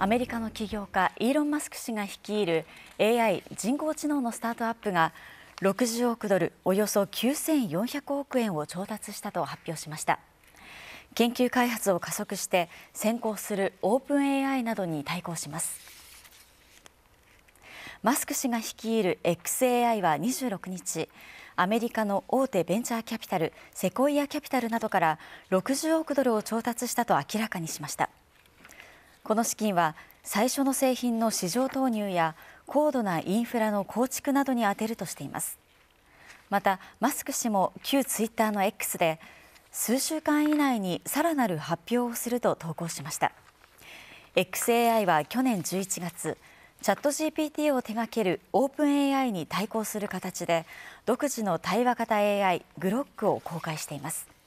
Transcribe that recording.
アメリカの起業家イーロン・マスク氏が率いる AI 人工知能のスタートアップが60億ドルおよそ9400億円を調達したと発表しました研究開発を加速して先行するオープン AI などに対抗しますマスク氏が率いる XAI は26日アメリカの大手ベンチャーキャピタルセコイアキャピタルなどから60億ドルを調達したと明らかにしましたこの資金は最初の製品の市場投入や高度なインフラの構築などに充てるとしています。またマスク氏も旧ツイッターの X で数週間以内にさらなる発表をすると投稿しました XAI は去年11月チャット GPT を手掛けるオープン AI に対抗する形で独自の対話型 AI グロックを公開しています